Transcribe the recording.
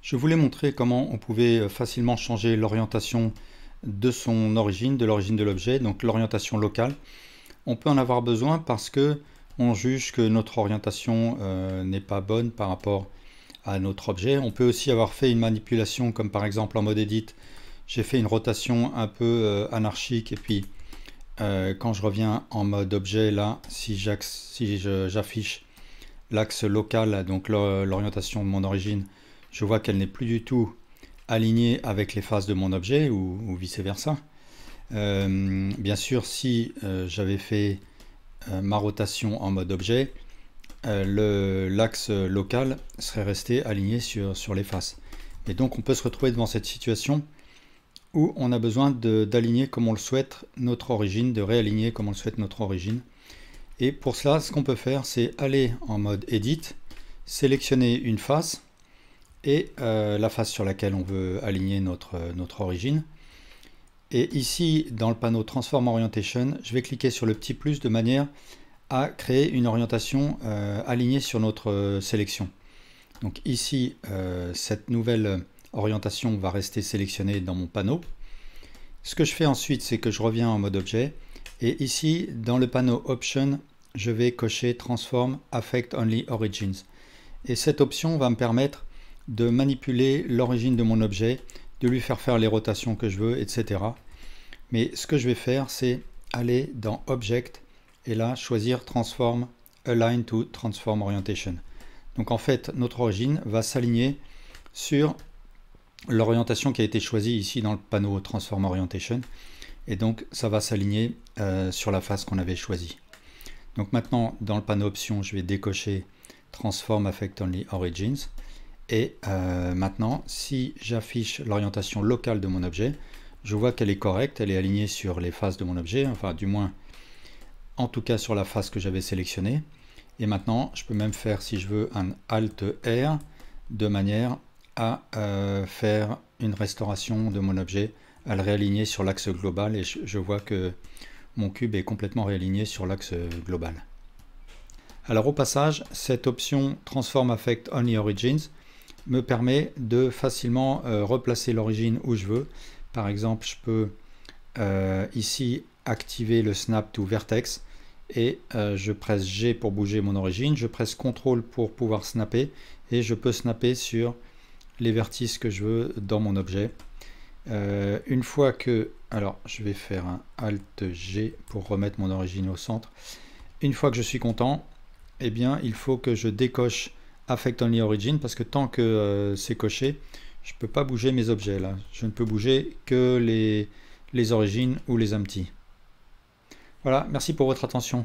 Je voulais montrer comment on pouvait euh, facilement changer l'orientation de son origine, de l'origine de l'objet, donc l'orientation locale. On peut en avoir besoin parce que on juge que notre orientation euh, n'est pas bonne par rapport à notre objet. On peut aussi avoir fait une manipulation comme par exemple en mode edit j'ai fait une rotation un peu euh, anarchique et puis euh, quand je reviens en mode objet là, si j'affiche l'axe local, donc l'orientation de mon origine, je vois qu'elle n'est plus du tout alignée avec les faces de mon objet ou, vice versa. Euh, bien sûr, si j'avais fait ma rotation en mode objet, l'axe local serait resté aligné sur les faces. Et donc on peut se retrouver devant cette situation où on a besoin d'aligner comme on le souhaite notre origine, de réaligner comme on le souhaite notre origine. Et pour cela, ce qu'on peut faire, c'est aller en mode Edit, sélectionner une face et euh, la face sur laquelle on veut aligner notre, notre origine. Et ici, dans le panneau Transform Orientation, je vais cliquer sur le petit plus de manière à créer une orientation euh, alignée sur notre euh, sélection. Donc ici, cette nouvelle Orientation va rester sélectionnée dans mon panneau. Ce que je fais ensuite, c'est que je reviens en mode objet. Et ici, dans le panneau Option, je vais cocher Transform Affect Only Origins. Et cette option va me permettre de manipuler l'origine de mon objet, de lui faire faire les rotations que je veux, etc. Mais ce que je vais faire, c'est aller dans Object et là choisir Transform Align to Transform Orientation. Donc en fait, notre origine va s'aligner sur l'orientation qui a été choisie ici dans le panneau Transform Orientation. Et donc, ça va s'aligner euh, sur la face qu'on avait choisie. Donc maintenant, dans le panneau Options, je vais décocher Transform Affect Only Origins. Et euh, maintenant, si j'affiche l'orientation locale de mon objet, je vois qu'elle est correcte, elle est alignée sur les faces de mon objet, enfin du moins, en tout cas sur la face que j'avais sélectionnée. Et maintenant, je peux même faire, si je veux, un Alt R de manière à euh, faire une restauration de mon objet, à le réaligner sur l'axe global et je, vois que mon cube est complètement réaligné sur l'axe global. Alors au passage, cette option Transform Affect Only Origins me permet de facilement euh, replacer l'origine où je veux. Par exemple, je peux euh, ici activer le Snap to Vertex et je presse G pour bouger mon origine, je presse CTRL pour pouvoir snapper et je peux snapper sur les vertices que je veux dans mon objet. Euh, une fois que... Alors, je vais faire un Alt-G pour remettre mon origine au centre. Une fois que je suis content, eh bien, il faut que je décoche Affect Only Origin, parce que tant que euh, c'est coché, je ne peux pas bouger mes objets, là. Je ne peux bouger que les, les origines ou les empty. Voilà, merci pour votre attention.